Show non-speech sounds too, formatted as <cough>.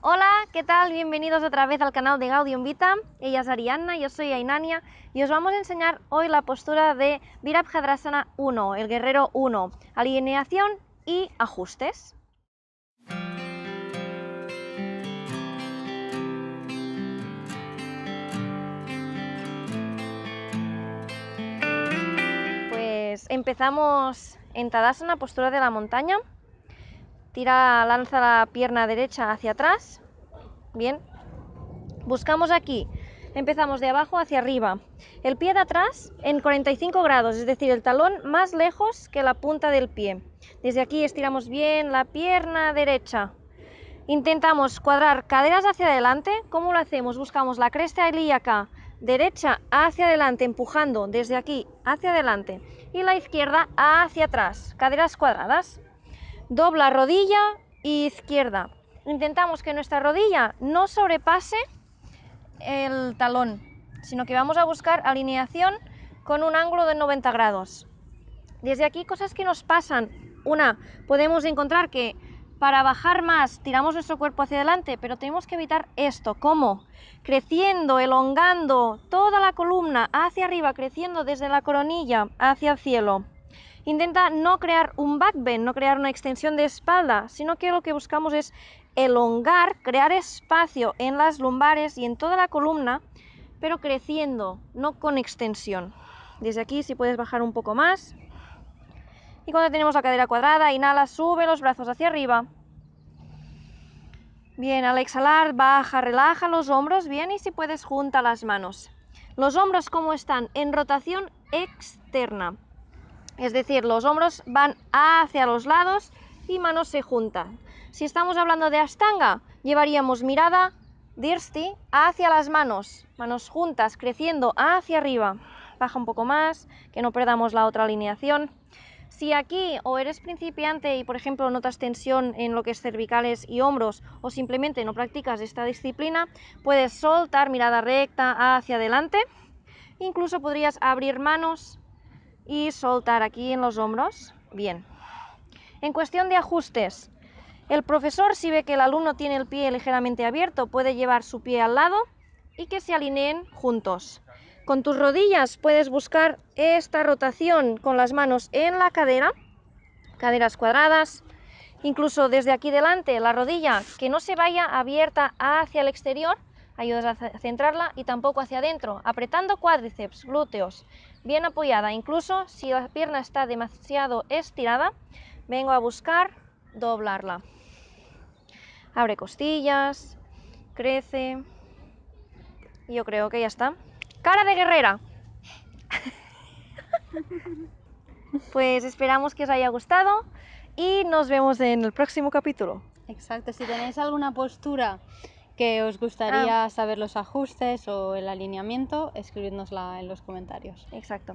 Hola, ¿qué tal? Bienvenidos otra vez al canal de Gaudium Vita. Ella es Arianna, yo soy Ainania y os vamos a enseñar hoy la postura de Virabhadrasana 1, el guerrero 1, alineación y ajustes. Pues empezamos en Tadasana, postura de la montaña. Tira, lanza la pierna derecha hacia atrás. Bien. Buscamos aquí. Empezamos de abajo hacia arriba. El pie de atrás en 45 grados, es decir, el talón más lejos que la punta del pie. Desde aquí estiramos bien la pierna derecha. Intentamos cuadrar caderas hacia adelante. ¿Cómo lo hacemos? Buscamos la cresta ilíaca derecha hacia adelante, empujando desde aquí hacia adelante y la izquierda hacia atrás, caderas cuadradas dobla rodilla izquierda. Intentamos que nuestra rodilla no sobrepase el talón, sino que vamos a buscar alineación con un ángulo de 90 grados. Desde aquí cosas que nos pasan. Una, podemos encontrar que para bajar más tiramos nuestro cuerpo hacia adelante, pero tenemos que evitar esto. ¿Cómo? Creciendo, elongando toda la columna hacia arriba, creciendo desde la coronilla hacia el cielo intenta no crear un backbend, no crear una extensión de espalda, sino que lo que buscamos es elongar, crear espacio en las lumbares y en toda la columna, pero creciendo, no con extensión. Desde aquí si puedes bajar un poco más. Y cuando tenemos la cadera cuadrada, inhala, sube los brazos hacia arriba. Bien, al exhalar, baja, relaja los hombros, bien, y si puedes, junta las manos. Los hombros ¿cómo están en rotación externa. Es decir, los hombros van hacia los lados y manos se juntan. Si estamos hablando de astanga, llevaríamos mirada Dirsti hacia las manos, manos juntas, creciendo hacia arriba. Baja un poco más, que no perdamos la otra alineación. Si aquí o eres principiante y por ejemplo notas tensión en lo que es cervicales y hombros o simplemente no practicas esta disciplina, puedes soltar mirada recta hacia adelante. Incluso podrías abrir manos y soltar aquí en los hombros. Bien. En cuestión de ajustes, el profesor si ve que el alumno tiene el pie ligeramente abierto, puede llevar su pie al lado y que se alineen juntos. Con tus rodillas puedes buscar esta rotación con las manos en la cadera, caderas cuadradas, incluso desde aquí delante, la rodilla que no se vaya abierta hacia el exterior ayudas a centrarla y tampoco hacia adentro, apretando cuádriceps, glúteos, bien apoyada. Incluso si la pierna está demasiado estirada, vengo a buscar doblarla. Abre costillas, crece. Yo creo que ya está. Cara de guerrera. <laughs> pues esperamos que os haya gustado y nos vemos en el próximo capítulo. Exacto, si tenéis alguna postura que os gustaría ah. saber los ajustes o el alineamiento, escribidnosla en los comentarios. Exacto.